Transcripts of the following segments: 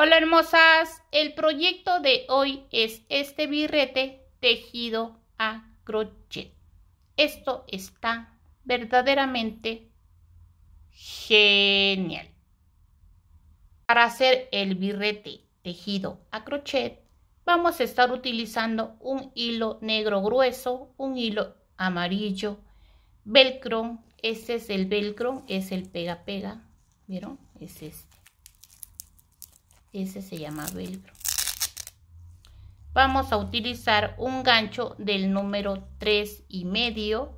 Hola hermosas, el proyecto de hoy es este birrete tejido a crochet. Esto está verdaderamente genial. Para hacer el birrete tejido a crochet vamos a estar utilizando un hilo negro grueso, un hilo amarillo, velcro, este es el velcro, es el pega pega, ¿vieron? Es este ese se llama velcro vamos a utilizar un gancho del número 3 y medio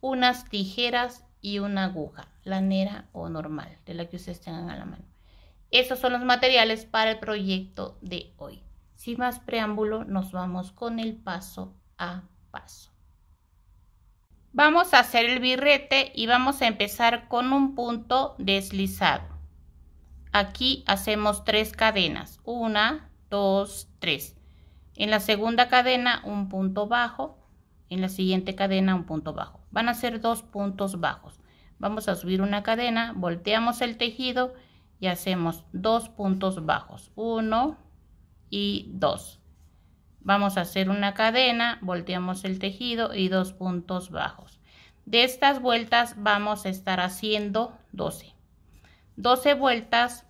unas tijeras y una aguja lanera o normal de la que ustedes tengan a la mano Esos son los materiales para el proyecto de hoy sin más preámbulo nos vamos con el paso a paso vamos a hacer el birrete y vamos a empezar con un punto deslizado aquí hacemos tres cadenas una dos tres en la segunda cadena un punto bajo en la siguiente cadena un punto bajo van a ser dos puntos bajos vamos a subir una cadena volteamos el tejido y hacemos dos puntos bajos uno y dos vamos a hacer una cadena volteamos el tejido y dos puntos bajos de estas vueltas vamos a estar haciendo 12 12 vueltas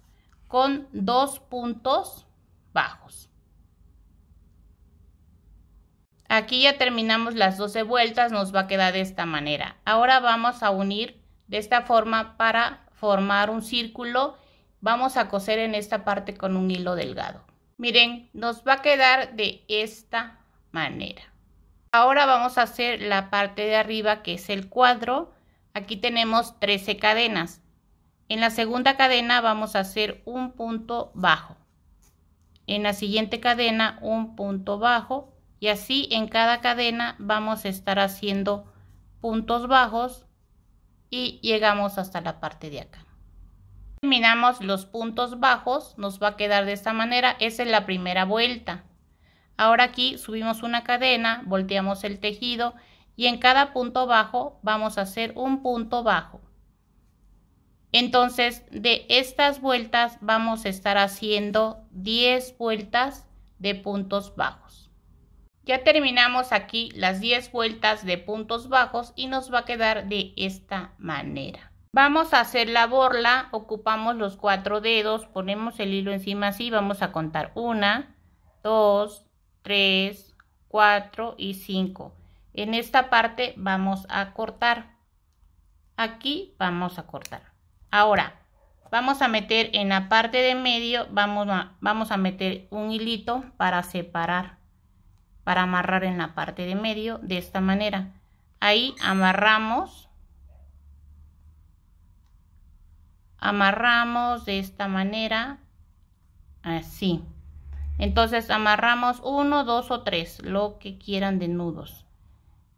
con dos puntos bajos. Aquí ya terminamos las 12 vueltas, nos va a quedar de esta manera. Ahora vamos a unir de esta forma para formar un círculo. Vamos a coser en esta parte con un hilo delgado. Miren, nos va a quedar de esta manera. Ahora vamos a hacer la parte de arriba que es el cuadro. Aquí tenemos 13 cadenas. En la segunda cadena vamos a hacer un punto bajo. En la siguiente cadena un punto bajo y así en cada cadena vamos a estar haciendo puntos bajos y llegamos hasta la parte de acá. Terminamos los puntos bajos, nos va a quedar de esta manera, esa es la primera vuelta. Ahora aquí subimos una cadena, volteamos el tejido y en cada punto bajo vamos a hacer un punto bajo. Entonces, de estas vueltas vamos a estar haciendo 10 vueltas de puntos bajos. Ya terminamos aquí las 10 vueltas de puntos bajos y nos va a quedar de esta manera. Vamos a hacer la borla, ocupamos los cuatro dedos, ponemos el hilo encima así, vamos a contar 1, 2, 3, 4 y 5. En esta parte vamos a cortar. Aquí vamos a cortar. Ahora, vamos a meter en la parte de medio, vamos a, vamos a meter un hilito para separar, para amarrar en la parte de medio de esta manera. Ahí amarramos, amarramos de esta manera, así. Entonces amarramos uno, dos o tres, lo que quieran de nudos.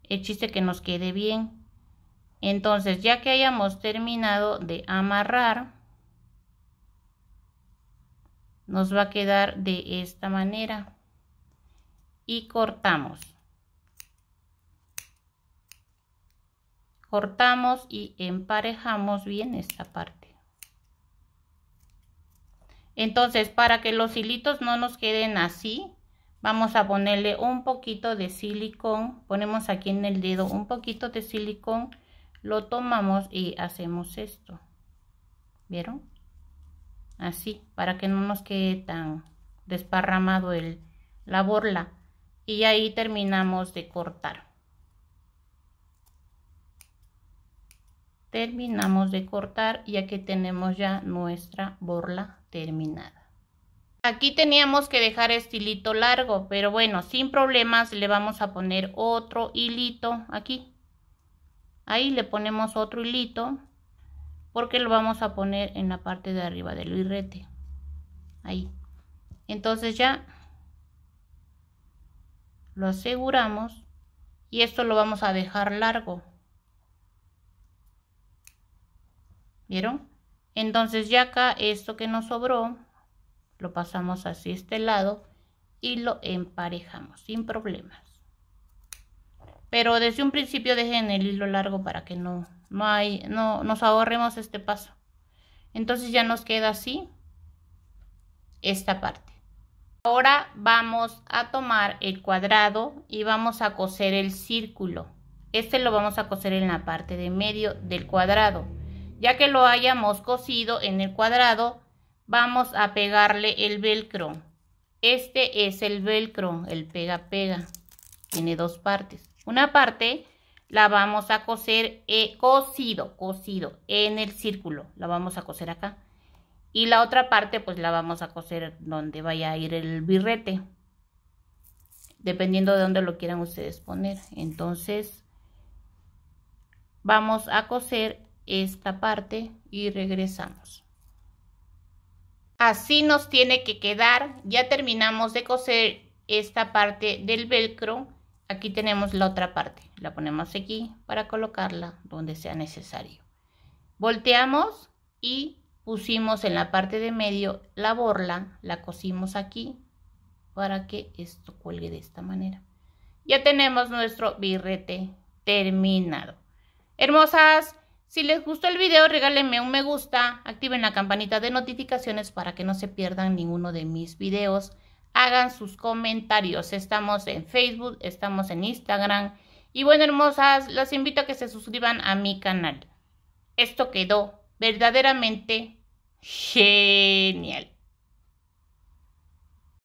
El chiste que nos quede bien. Entonces, ya que hayamos terminado de amarrar, nos va a quedar de esta manera. Y cortamos. Cortamos y emparejamos bien esta parte. Entonces, para que los hilitos no nos queden así, vamos a ponerle un poquito de silicón. Ponemos aquí en el dedo un poquito de silicón lo tomamos y hacemos esto vieron así para que no nos quede tan desparramado el, la borla y ahí terminamos de cortar terminamos de cortar ya que tenemos ya nuestra borla terminada aquí teníamos que dejar este hilito largo pero bueno sin problemas le vamos a poner otro hilito aquí ahí le ponemos otro hilito porque lo vamos a poner en la parte de arriba del birrete ahí entonces ya lo aseguramos y esto lo vamos a dejar largo vieron entonces ya acá esto que nos sobró lo pasamos hacia este lado y lo emparejamos sin problemas pero desde un principio dejen el hilo largo para que no, no nos ahorremos este paso. Entonces ya nos queda así esta parte. Ahora vamos a tomar el cuadrado y vamos a coser el círculo. Este lo vamos a coser en la parte de medio del cuadrado. Ya que lo hayamos cosido en el cuadrado, vamos a pegarle el velcro. Este es el velcro, el pega-pega. Tiene dos partes. Una parte la vamos a coser eh, cosido, cosido en el círculo. La vamos a coser acá. Y la otra parte pues la vamos a coser donde vaya a ir el birrete. Dependiendo de dónde lo quieran ustedes poner. Entonces vamos a coser esta parte y regresamos. Así nos tiene que quedar. Ya terminamos de coser esta parte del velcro Aquí tenemos la otra parte, la ponemos aquí para colocarla donde sea necesario. Volteamos y pusimos en la parte de medio la borla, la cosimos aquí para que esto cuelgue de esta manera. Ya tenemos nuestro birrete terminado. Hermosas, si les gustó el video regálenme un me gusta, activen la campanita de notificaciones para que no se pierdan ninguno de mis videos hagan sus comentarios. Estamos en Facebook, estamos en Instagram. Y bueno, hermosas, los invito a que se suscriban a mi canal. Esto quedó verdaderamente genial.